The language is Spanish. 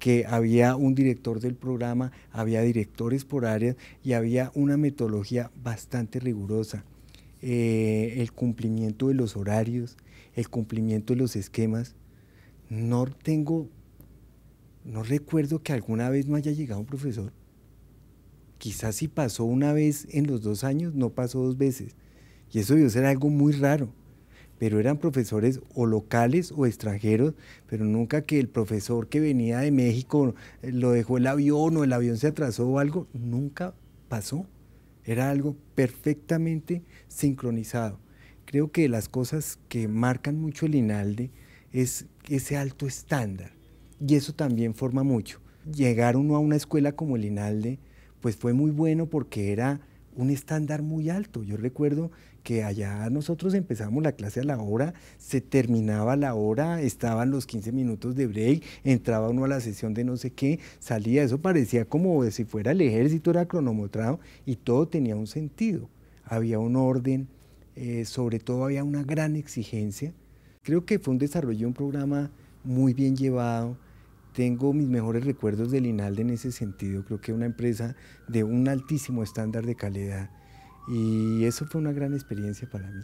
que había un director del programa, había directores por áreas y había una metodología bastante rigurosa. Eh, el cumplimiento de los horarios, el cumplimiento de los esquemas. No tengo, no recuerdo que alguna vez no haya llegado un profesor. Quizás si pasó una vez en los dos años, no pasó dos veces. Y eso debió ser algo muy raro pero eran profesores o locales o extranjeros, pero nunca que el profesor que venía de México eh, lo dejó el avión o el avión se atrasó o algo, nunca pasó. Era algo perfectamente sincronizado. Creo que las cosas que marcan mucho el INALDE es ese alto estándar y eso también forma mucho. Llegar uno a una escuela como el INALDE, pues fue muy bueno porque era un estándar muy alto. Yo recuerdo que allá nosotros empezábamos la clase a la hora, se terminaba la hora, estaban los 15 minutos de break, entraba uno a la sesión de no sé qué, salía, eso parecía como si fuera el ejército, era cronometrado y todo tenía un sentido. Había un orden, eh, sobre todo había una gran exigencia. Creo que fue un desarrollo, un programa muy bien llevado, tengo mis mejores recuerdos de Linalde en ese sentido. Creo que una empresa de un altísimo estándar de calidad. Y eso fue una gran experiencia para mí.